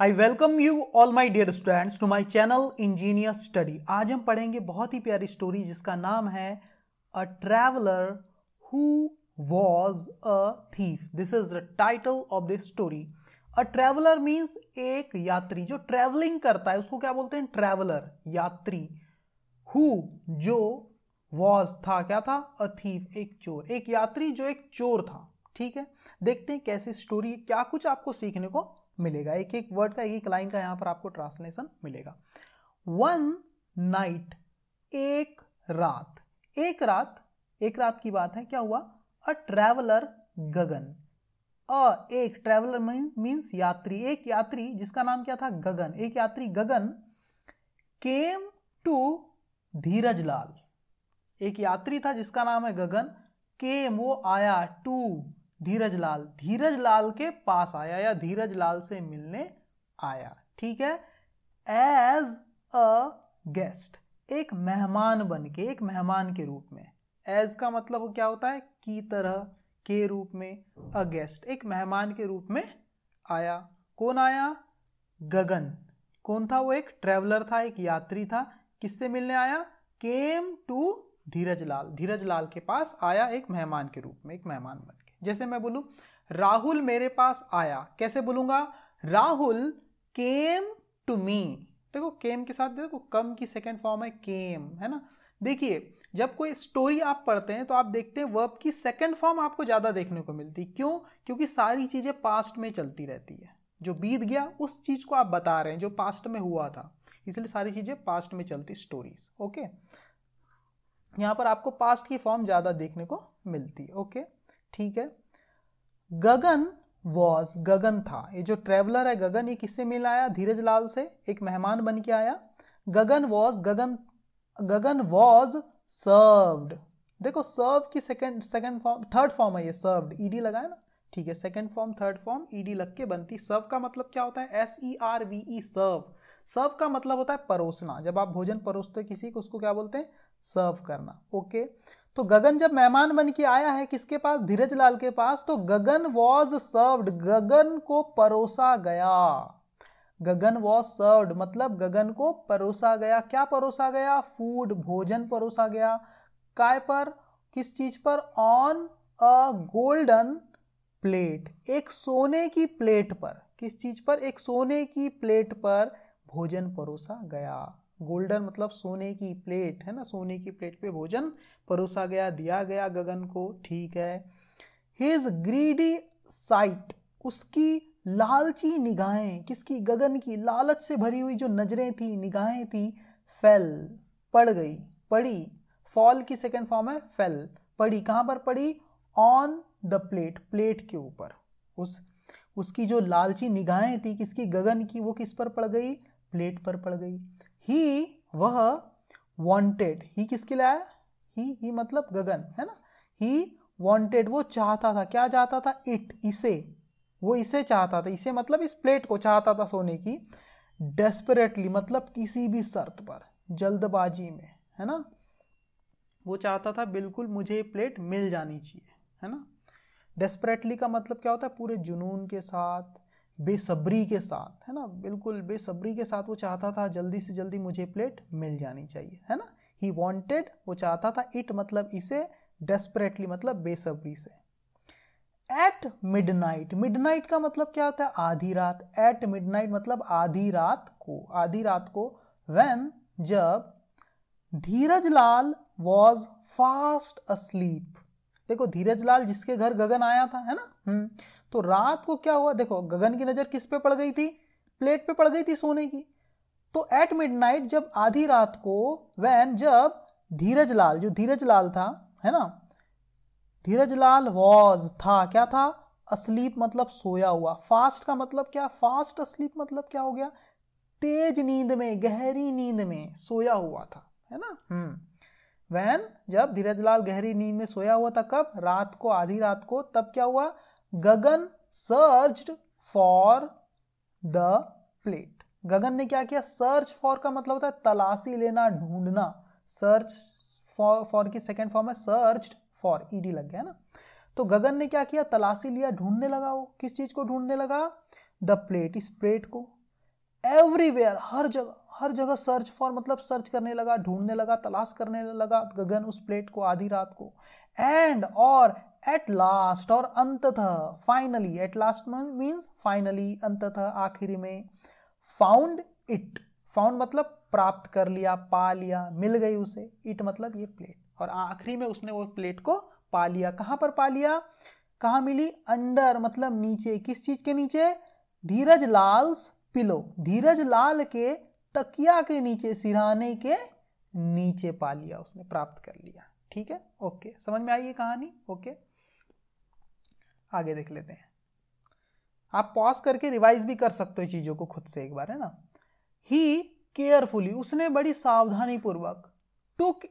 I welcome you all my dear students to my channel engineer study आज हम पढ़ेंगे बहुत ही प्यारी स्टोरी जिसका नाम है a traveller who was a thief this is the title of this story a traveller means एक यात्री जो ट्रैवलिंग करता है उसको क्या बोलते हैं ट्रैवलर यात्री हु जो वॉज था क्या था अ थीफ एक चोर एक यात्री जो एक चोर था ठीक है देखते हैं कैसी स्टोरी क्या कुछ आपको सीखने को मिलेगा एक एक वर्ड का एक एक लाइन का यहां पर आपको ट्रांसलेशन मिलेगा वन नाइट एक रात एक रात एक रात की बात है क्या हुआ अ ट्रेवलर गगन अ एक ट्रेवलर मीन्स यात्री एक यात्री जिसका नाम क्या था गगन एक यात्री गगन केम टू धीरज लाल एक यात्री था जिसका नाम है गगन केम वो आया टू धीरज लाल धीरज लाल के पास आया या धीरज लाल से मिलने आया ठीक है एज अ गेस्ट एक मेहमान बन के एक मेहमान के रूप में एज का मतलब क्या होता है की तरह के रूप में अ गेस्ट एक मेहमान के रूप में आया कौन आया गगन कौन था वो एक ट्रेवलर था एक यात्री था किससे मिलने आया केम टू धीरज लाल धीरज लाल के पास आया एक मेहमान के रूप में एक मेहमान बन जैसे मैं बोलू राहुल मेरे पास आया कैसे बोलूंगा राहुल केम टू मी देखो केम के साथ देखो कम की सेकेंड फॉर्म है केम है ना देखिए जब कोई स्टोरी आप पढ़ते हैं तो आप देखते हैं वर्ब की सेकेंड फॉर्म आपको ज़्यादा देखने को मिलती क्यों क्योंकि सारी चीज़ें पास्ट में चलती रहती है जो बीत गया उस चीज़ को आप बता रहे हैं जो पास्ट में हुआ था इसलिए सारी चीज़ें पास्ट में चलती स्टोरीज ओके यहां पर आपको पास्ट की फॉर्म ज़्यादा देखने को मिलती है ओके ठीक है गगन वॉज गगन था ये जो ट्रेवलर है गगन ये किससे मिला आया धीरज लाल से एक मेहमान बन के आया Gagan was Gagan Gagan was served देखो सर्व की second second form third form है ये सर्व्ड ईडी लगाए ना ठीक है second form third form E लग के बनती सर्व का मतलब क्या होता है S E R V E serve serve का मतलब होता है परोसना जब आप भोजन परोसते किसी को उसको क्या बोलते हैं सर्व करना ओके okay? तो गगन जब मेहमान बन के आया है किसके पास धीरज लाल के पास तो गगन वॉज सर्व्ड गगन को परोसा गया गगन वॉज सर्व्ड मतलब गगन को परोसा गया क्या परोसा गया फूड भोजन परोसा गया काय पर किस चीज पर ऑन अ गोल्डन प्लेट एक सोने की प्लेट पर किस चीज पर एक सोने की प्लेट पर भोजन परोसा गया गोल्डन मतलब सोने की प्लेट है ना सोने की प्लेट पे भोजन परोसा गया दिया गया गगन को ठीक है हिज ग्रीडी साइट उसकी लालची निगाहें किसकी गगन की लालच से भरी हुई जो नजरें थी निगाहें थी फेल पड़ गई पड़ी फॉल की सेकेंड फॉर्म है फेल पड़ी कहाँ पर पड़ी ऑन द प्लेट प्लेट के ऊपर उस उसकी जो लालची निगाहें थी किसकी गगन की वो किस पर पड़ गई प्लेट पर पड़ गई ही वह वॉन्टेड ही किसके लिए आया ही ही मतलब गगन है ना ही वॉन्टेड वो चाहता था क्या चाहता था इट इसे वो इसे चाहता था इसे मतलब इस प्लेट को चाहता था सोने की डेस्परेटली मतलब किसी भी शर्त पर जल्दबाजी में है ना वो चाहता था बिल्कुल मुझे प्लेट मिल जानी चाहिए है ना डेस्परेटली का मतलब क्या होता है पूरे जुनून के साथ बेसब्री के साथ है ना बिल्कुल बेसब्री के साथ वो चाहता था जल्दी से जल्दी मुझे प्लेट मिल जानी चाहिए है ना ही वॉन्टेड वो चाहता था इट मतलब इसे डेस्परेटली मतलब बेसब्री से at midnight midnight का मतलब क्या होता है आधी रात एट नाइट मतलब आधी रात को आधी रात को वेन जब Dhiraj Lal was fast asleep देखो धीरज लाल जिसके घर गगन आया था है ना हम्म। तो रात को क्या हुआ देखो गगन की नज़र किस पे पड़ गई थी प्लेट पे पड़ गई थी सोने की तो एट मिडनाइट जब आधी रात को वैन जब धीरज लाल जो धीरज लाल था है ना धीरज लाल वॉज था क्या था असलीप मतलब सोया हुआ फास्ट का मतलब क्या फास्ट असलीप मतलब क्या हो गया तेज नींद में गहरी नींद में सोया हुआ था है ना हम्म वैन जब धीरजलाल गहरी नींद में सोया हुआ था कब रात को आधी रात को तब क्या हुआ Gagan search for the plate Gagan ने क्या किया सर्च फॉर का मतलब होता है तलाशी लेना ढूंढना सर्च फॉर फॉर की सेकेंड फॉर्म है सर्च फॉर ईडी लग गया ना तो गगन ने क्या किया तलाशी लिया ढूंढने लगा वो किस चीज को ढूंढने लगा द प्लेट इस प्लेट को एवरीवेयर हर जगह हर जगह सर्च फॉर मतलब सर्च करने लगा ढूंढने लगा तलाश करने लगा गगन उस प्लेट को आधी रात को एंड और एट लास्ट और अंततः finally at last means finally अंततः आखिर में फाउंड इट फाउंड मतलब प्राप्त कर लिया पा लिया मिल गई उसे इट मतलब ये प्लेट और आखिरी में उसने वो प्लेट को पा लिया कहाँ पर पा लिया कहाँ मिली अंडर मतलब नीचे किस चीज के नीचे धीरज लाल पिलो धीरज लाल के तकिया के नीचे सिराने के नीचे पा लिया उसने प्राप्त कर लिया ठीक है ओके समझ में आई ये कहानी ओके आगे देख लेते हैं आप पॉज करके रिवाइज भी कर सकते हो चीजों को खुद से एक बार है ना ही केयरफुली उसने बड़ी सावधानी पूर्वक took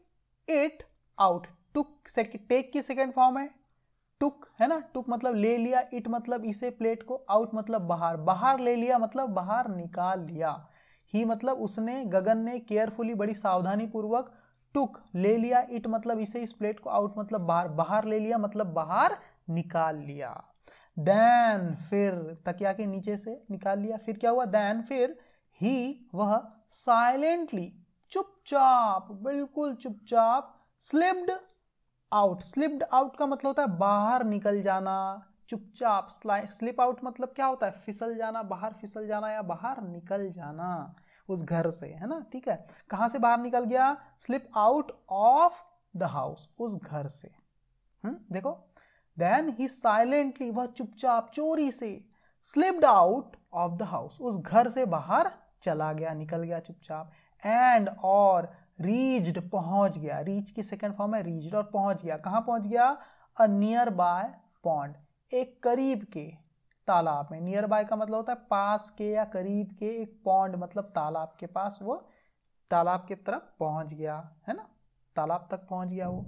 it out took take की सेकेंड फॉर्म है टुक है ना टुक मतलब ले लिया इट मतलब इसे प्लेट को आउट मतलब बाहर बाहर ले लिया मतलब बाहर निकाल लिया ही मतलब उसने गगन ने केयरफुली बड़ी सावधानी पूर्वक टुक ले लिया इट मतलब इसे इस प्लेट को आउट मतलब बाहर बाहर ले लिया मतलब बाहर निकाल लिया देन फिर तकिया के नीचे से निकाल लिया फिर क्या हुआ देन फिर ही वह साइलेंटली चुपचाप बिल्कुल चुपचाप स्लिप्ड आउट स्लिप्ड आउट का मतलब होता है बाहर निकल जाना चुपचाप स्लिप आउट मतलब क्या होता है फिसल जाना बाहर फिसल जाना या बाहर निकल जाना उस घर से है ना ठीक है कहां से बाहर निकल गया slip out of the house उस घर से हुँ? हम्म, देखो देन ही साइलेंटली वह चुपचाप चोरी से slipped out of the house उस घर से बाहर चला गया निकल गया चुपचाप एंड और रीच्ड पहुंच गया रीच की सेकेंड फॉर्म है रीच्ड और पहुंच गया कहां पहुंच गया अ नियर बाय पॉन्ड एक करीब के तालाब में नियर बाय का मतलब होता है पास के या करीब के एक पॉन्ड मतलब तालाब के पास वो तालाब की तरफ पहुंच गया है ना तालाब तक पहुंच गया वो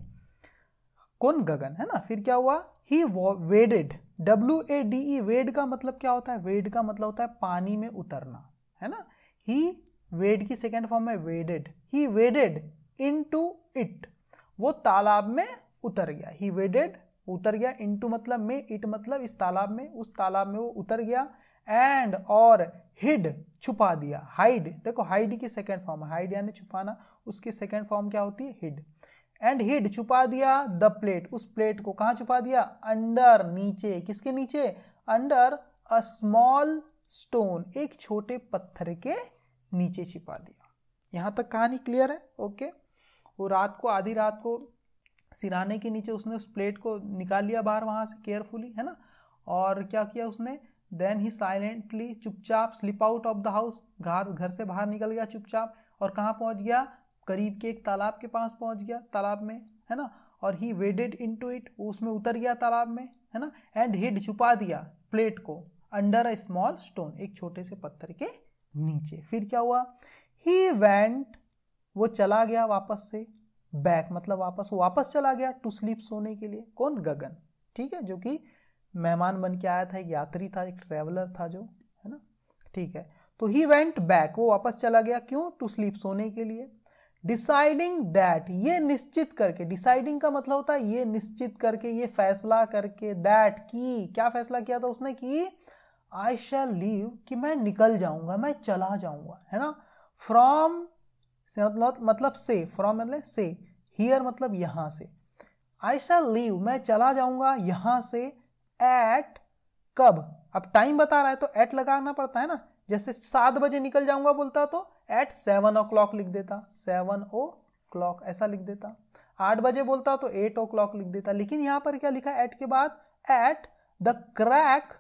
कौन गगन है ना फिर क्या हुआ ही वेडेड डब्ल्यू ए डी ई वेड का मतलब क्या होता है वेड का मतलब होता है पानी में उतरना है ना ही वेड की सेकेंड फॉर्म है वेडेड ही वेडेड इन टू इट वो तालाब में उतर गया ही वेडेड उतर गया इंटू मतलब में इट मतलब इस तालाब में उस तालाब में वो उतर गया एंड और हिड छुपा दिया हाइड देखो हाइड की सेकेंड फॉर्म हाइड यानी छुपाना उसकी सेकेंड फॉर्म क्या होती है हिड एंड हिड छुपा दिया द प्लेट उस प्लेट को कहाँ छुपा दिया अंडर नीचे किसके नीचे अंडर अ स्मॉल स्टोन एक छोटे पत्थर के नीचे छिपा दिया यहाँ तक कहानी क्लियर है ओके वो रात को आधी रात को सिराने के नीचे उसने उस प्लेट को निकाल लिया बाहर वहाँ से केयरफुली है ना और क्या किया उसने देन ही साइलेंटली चुपचाप slip out of the house घर घर से बाहर निकल गया चुपचाप और कहाँ पहुँच गया करीब के एक तालाब के पास पहुँच गया तालाब में है ना और ही वेडेड इन टू इट वो उसमें उतर गया तालाब में है ना एंड हिड छुपा दिया प्लेट को अंडर अ स्मॉल स्टोन एक छोटे से पत्थर के नीचे फिर क्या हुआ ही वेंट वो चला गया वापस से बैक मतलब वापस वापस चला गया टू स्लीप सोने के लिए कौन गगन ठीक है जो कि मेहमान बन के आया था एक यात्री था एक ट्रेवलर था जो है ना ठीक है तो ही वेंट बैक वो वापस चला गया क्यों टू स्लीप सोने के लिए डिसाइडिंग दैट ये निश्चित करके डिसाइडिंग का मतलब होता है ये निश्चित करके ये फैसला करके दैट की क्या फैसला किया था उसने कि आई शैल लीव कि मैं निकल जाऊंगा मैं चला जाऊंगा है ना फ्रॉम मतलब मतलब से फ्रॉम मतलब से हियर मतलब यहाँ से आई शैल लीव मैं चला जाऊंगा यहाँ से एट कब अब टाइम बता रहा है तो एट लगाना पड़ता है ना जैसे सात बजे निकल जाऊंगा बोलता तो एट सेवन ओ क्लॉक लिख देता सेवन ओ क्लॉक ऐसा लिख देता आठ बजे बोलता तो एट ओ क्लॉक लिख देता लेकिन यहां पर क्या लिखा एट के बाद at the crack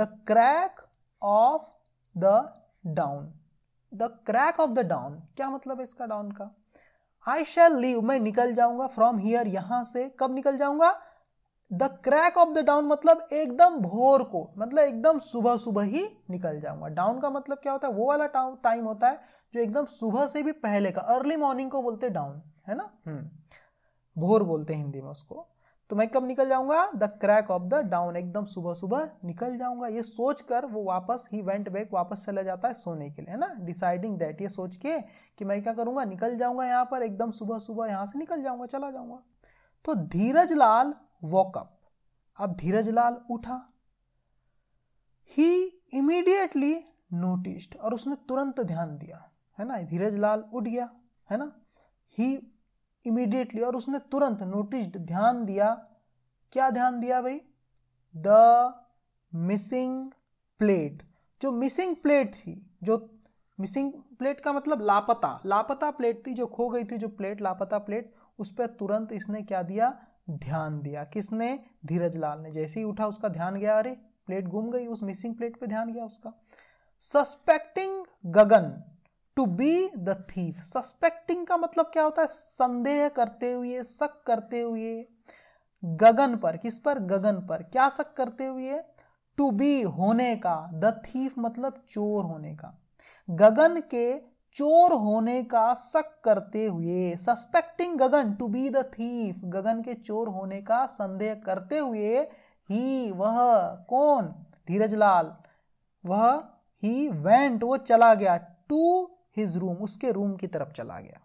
the crack of the dawn the crack of the dawn क्या मतलब है इसका डाउन का आई शैल लीव मैं निकल जाऊंगा फ्रॉम हियर यहां से कब निकल जाऊंगा the crack of the dawn मतलब एकदम भोर को मतलब एकदम सुबह सुबह ही निकल जाऊंगा डाउन का मतलब क्या होता है वो वाला टाइम होता है जो एकदम सुबह से भी पहले का अर्ली मॉर्निंग को बोलते डाउन है ना हम्म, भोर बोलते हैं हिंदी में उसको तो मैं कब निकल जाऊंगा the crack of the dawn एकदम सुबह सुबह निकल जाऊंगा ये सोच कर वो वापस ही वेंट बैक वापस चला जाता है सोने के लिए है ना डिसाइडिंग दैट ये सोच के कि मैं क्या करूंगा निकल जाऊंगा यहाँ पर एकदम सुबह सुबह यहाँ से निकल जाऊंगा चला जाऊंगा तो धीरज लाल वॉकअप अब धीरज लाल उठा ही इमीडिएटली नोटिस्ड और उसने तुरंत ध्यान दिया है ना धीरज लाल उठ गया है ना ही इमीडिएटली और उसने तुरंत नोटिस ध्यान दिया क्या ध्यान दिया भाई द मिसिंग प्लेट जो मिसिंग प्लेट थी जो मिसिंग प्लेट का मतलब लापता लापता प्लेट थी जो खो गई थी जो प्लेट लापता प्लेट उस पर तुरंत इसने क्या दिया ध्यान दिया किसने धीरज लाल ने जैसे ही उठा उसका ध्यान गया अरे प्लेट घूम गई उस मिसिंग प्लेट पे ध्यान गया उसका suspecting Gagan to be the thief suspecting का मतलब क्या होता है संदेह करते हुए शक करते हुए गगन पर किस पर गगन पर क्या शक करते हुए टू बी होने का द थीफ मतलब चोर होने का गगन के चोर होने का शक करते हुए suspecting Gagan to be the thief Gagan के चोर होने का संदेह करते हुए ही वह कौन धीरज लाल वह ही वेंट वो चला गया टू हिज रूम उसके रूम की तरफ चला गया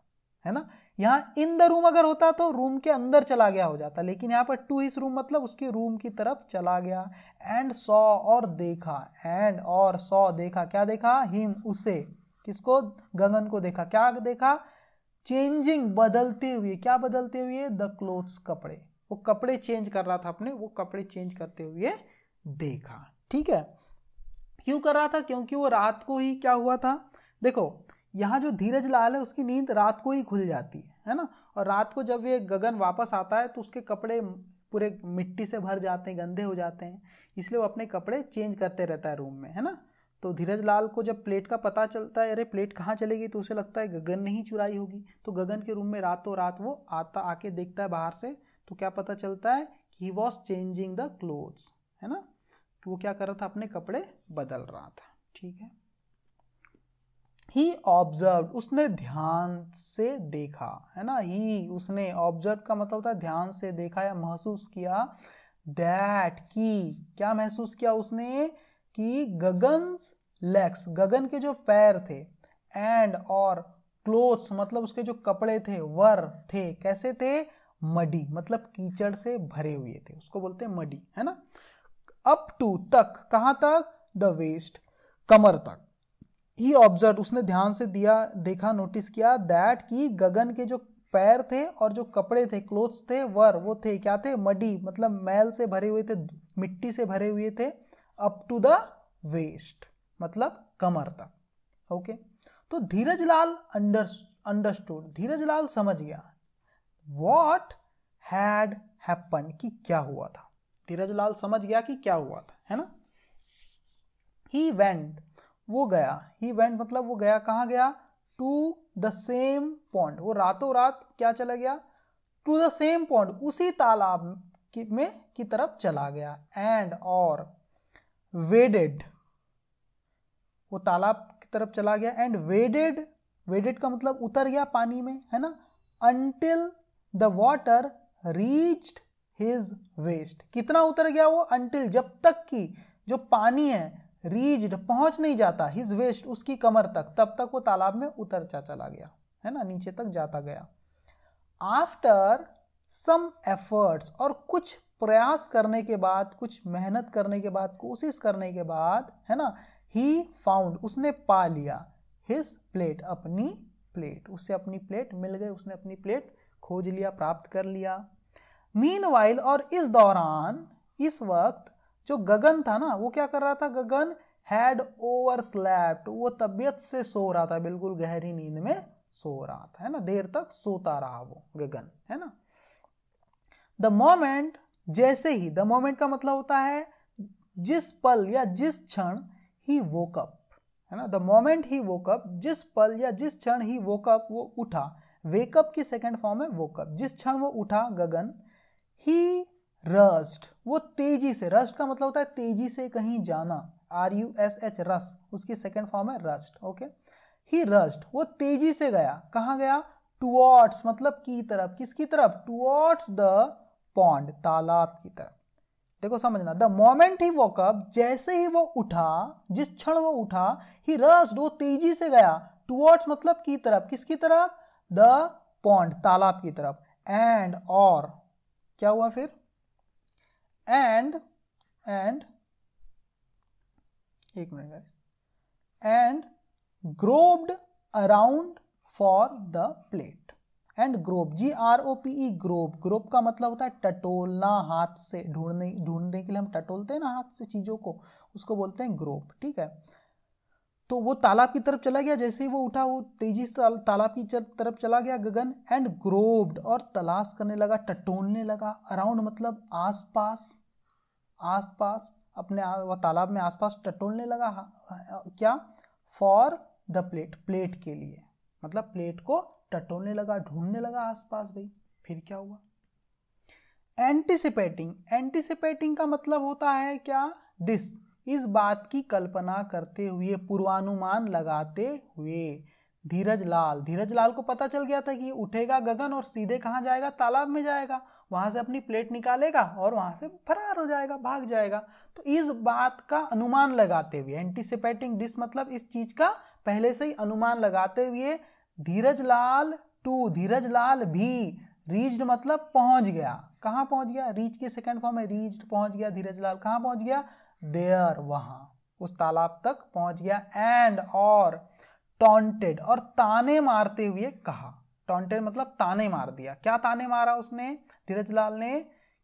है ना यहाँ इन द रूम अगर होता तो रूम के अंदर चला गया हो जाता लेकिन यहाँ पर टू हिज रूम मतलब उसके रूम की तरफ चला गया एंड सॉ और देखा एंड और सॉ देखा क्या देखा हिम उसे किसको गगन को देखा क्या देखा चेंजिंग बदलते हुए क्या बदलते हुए द क्लोथ्स कपड़े वो कपड़े चेंज कर रहा था अपने वो कपड़े चेंज करते हुए देखा ठीक है क्यों कर रहा था क्योंकि वो रात को ही क्या हुआ था देखो यहाँ जो धीरज लाल है उसकी नींद रात को ही खुल जाती है है ना और रात को जब ये गगन वापस आता है तो उसके कपड़े पूरे मिट्टी से भर जाते हैं गंदे हो जाते हैं इसलिए वो अपने कपड़े चेंज करते रहता है रूम में है ना तो धीरज लाल को जब प्लेट का पता चलता है अरे प्लेट कहाँ चलेगी तो उसे लगता है गगन ने ही चुराई होगी तो गगन के रूम में रातों रात वो आता आके देखता है बाहर से तो क्या पता चलता है कि he was changing the clothes है ना वो क्या कर रहा था अपने कपड़े बदल रहा था ठीक है ही ऑब्जर्व उसने ध्यान से देखा है ना ही उसने ऑब्जर्व का मतलब होता है ध्यान से देखा या महसूस किया दैट की क्या महसूस किया उसने कि गगन लेग्स गगन के जो पैर थे एंड और क्लोथ्स मतलब उसके जो कपड़े थे वर थे कैसे थे मडी मतलब कीचड़ से भरे हुए थे उसको बोलते हैं मडी है ना अप टू तक कहाँ तक द वेस्ट कमर तक ही ऑब्जर्व उसने ध्यान से दिया देखा नोटिस किया दैट कि गगन के जो पैर थे और जो कपड़े थे क्लोथ्स थे वर वो थे क्या थे मडी मतलब मैल से भरे हुए थे मिट्टी से भरे हुए थे अप टू द वेस्ट मतलब कमर तक ओके तो धीरज लाल अंडर अंडरस्टूड धीरज लाल समझ गया वॉट हैड हैपन कि क्या हुआ था धीरज लाल समझ गया कि क्या हुआ था है ना ही वेंट वो गया ही वेंट मतलब वो गया कहाँ गया टू द सेम पॉन्ड वो रातों रात क्या चला गया टू द सेम पॉन्ड उसी तालाब की, में की तरफ चला गया एंड और वेडेड वो तालाब की तरफ चला गया एंड वेडेड वेडेड का मतलब उतर गया पानी में है ना until the water reached his waist कितना उतर गया वो अंटिल जब तक कि जो पानी है रीज्ड पहुंच नहीं जाता हिज वेस्ट उसकी कमर तक तब तक वो तालाब में उतरता चला गया है ना नीचे तक जाता गया आफ्टर सम एफर्ट्स और कुछ प्रयास करने के बाद कुछ मेहनत करने के बाद कोशिश करने के बाद है ना ही फाउंड उसने पा लिया हिज प्लेट अपनी प्लेट उसे अपनी प्लेट मिल गई उसने अपनी प्लेट खोज लिया प्राप्त कर लिया मीन और इस दौरान इस वक्त जो गगन था ना वो क्या कर रहा था गगन हैड ओवर स्लैप्ड वो तबियत से सो रहा था बिल्कुल गहरी नींद में सो रहा था है ना देर तक सोता रहा वो गगन है ना द मोमेंट जैसे ही द मोमेंट का मतलब होता है जिस पल या जिस क्षण ही वोकअप है ना द मोमेंट ही वोकअप जिस पल या जिस क्षण ही वोकअप वो उठा वेकअप की सेकेंड फॉर्म है वोकअप जिस क्षण वो उठा गगन ही रस्ट वो तेजी से रस्ट का मतलब होता है तेजी से कहीं जाना are U S H rush उसकी सेकेंड फॉर्म है रस्ट ओके ही रस्ट वो तेजी से गया कहाँ गया टुवर्ड्स मतलब की तरफ किसकी तरफ टुवर्ड्स द पॉन्ड तालाब की तरफ देखो समझना द मोमेंट ही वॉकअप जैसे ही वो उठा जिस क्षण वो उठा ही रस्ट वो तेजी से गया टुवर्ड्स मतलब की तरफ किसकी तरफ द पॉन्ड तालाब की तरफ एंड और क्या हुआ फिर एंड एंड एक minute and groped around for the plate and grope G R O P E grope grope का मतलब होता है टटोलना हाथ से ढूंढने ढूंढने के लिए हम टटोलते हैं ना हाथ से चीज़ों को उसको बोलते हैं ग्रोप ठीक है तो वो तालाब की तरफ चला गया जैसे ही वो उठा वो तेजी से तालाब की तरफ चला गया गगन एंड ग्रोब्ड और तलाश करने लगा टटोलने लगा अराउंड मतलब आसपास आसपास अपने वो तालाब में आसपास टटोलने लगा हाँ, क्या फॉर द प्लेट प्लेट के लिए मतलब प्लेट को टटोलने लगा ढूंढने लगा आसपास भाई फिर क्या हुआ एंटीसिपेटिंग एंटीसिपेटिंग का मतलब होता है क्या दिस इस बात की कल्पना करते हुए पूर्वानुमान लगाते हुए धीरज लाल धीरज लाल को पता चल गया था कि उठेगा गगन और सीधे कहाँ जाएगा तालाब में जाएगा वहां से अपनी प्लेट निकालेगा और वहां से फरार हो जाएगा भाग जाएगा तो इस बात का अनुमान लगाते हुए एंटीसिपेटिंग दिस मतलब इस चीज़ का पहले से ही अनुमान लगाते हुए धीरज लाल टू धीरज लाल भी रीज मतलब पहुंच गया कहाँ पहुंच गया रीच की सेकंड फॉर्म है रीच पहुंच गया धीरज लाल कहाँ पहुंच गया देयर वहां उस तालाब तक पहुंच गया एंड और टॉन्टेड और ताने मारते हुए कहा टॉन्टेड मतलब ताने मार दिया क्या ताने मारा उसने धीरज लाल ने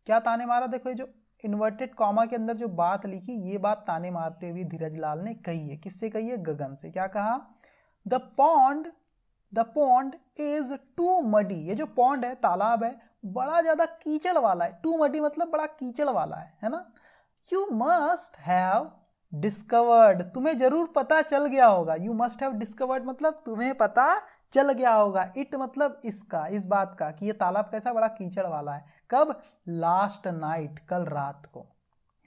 क्या ताने मारा देखो ये जो इन्वर्टेड कॉमा के अंदर जो बात लिखी ये बात ताने मारते हुए धीरज लाल ने कही है किससे कही है गगन से क्या कहा the pond the pond is too muddy ये जो पॉन्ड है तालाब है बड़ा ज्यादा कीचड़ वाला है टू मडी मतलब बड़ा कीचड़ वाला है है ना यू मस्ट हैव डिस्कवर्ड तुम्हें जरूर पता चल गया होगा यू मस्ट हैव डिस्कवर्ड मतलब तुम्हें पता चल गया होगा इट मतलब इसका इस बात का कि ये तालाब कैसा बड़ा कीचड़ वाला है कब लास्ट नाइट कल रात को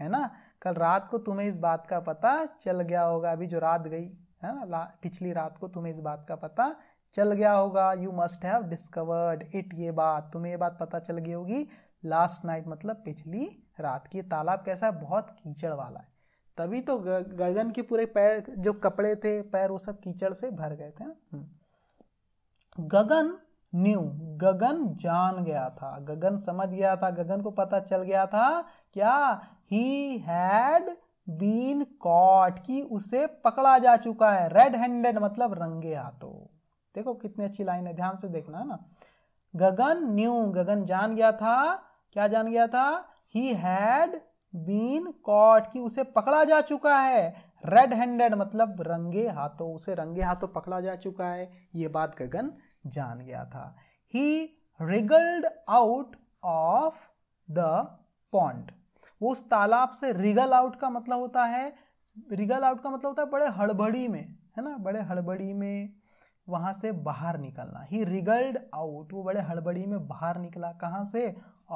है ना कल रात को तुम्हें इस बात का पता चल गया होगा अभी जो रात गई है ना पिछली रात को तुम्हें इस बात का पता चल गया होगा you must have discovered it ये बात तुम्हें ये बात पता चल गई होगी लास्ट नाइट मतलब पिछली रात की तालाब कैसा है बहुत कीचड़ वाला है तभी तो गगन के पूरे पैर जो कपड़े थे पैर वो सब कीचड़ से भर गए थे हाँ। हम्म। गगन न्यू गगन जान गया था गगन समझ गया था गगन को पता चल गया था क्या ही हैड बीन कॉट कि उसे पकड़ा जा चुका है रेड हैंडेड मतलब रंगे हाथों देखो कितनी अच्छी लाइन है ध्यान से देखना है ना गगन न्यू गगन जान गया था क्या जान गया था ही हैड बीन कॉट कि उसे पकड़ा जा चुका है रेड हैंडेड मतलब रंगे हाथों उसे रंगे हाथों पकड़ा जा चुका है ये बात गगन जान गया था he wriggled out of the pond वो उस तालाब से रिगल आउट का मतलब होता है रिगल आउट का मतलब होता है बड़े हड़बड़ी में है ना बड़े हड़बड़ी में वहां से बाहर निकलना ही रिगल्ड आउट वो बड़े हड़बड़ी में बाहर निकला कहाँ से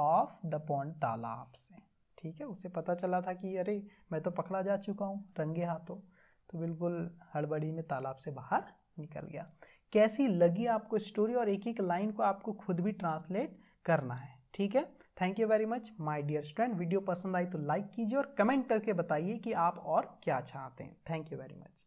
ऑफ द पॉन्ड तालाब से ठीक है उसे पता चला था कि अरे मैं तो पकड़ा जा चुका हूँ रंगे हाथों तो बिल्कुल हड़बड़ी में तालाब से बाहर निकल गया कैसी लगी आपको स्टोरी और एक एक लाइन को आपको खुद भी ट्रांसलेट करना है ठीक है thank you very much my dear student video पसंद आई तो लाइक कीजिए और कमेंट करके बताइए कि आप और क्या चाहते हैं थैंक यू वेरी मच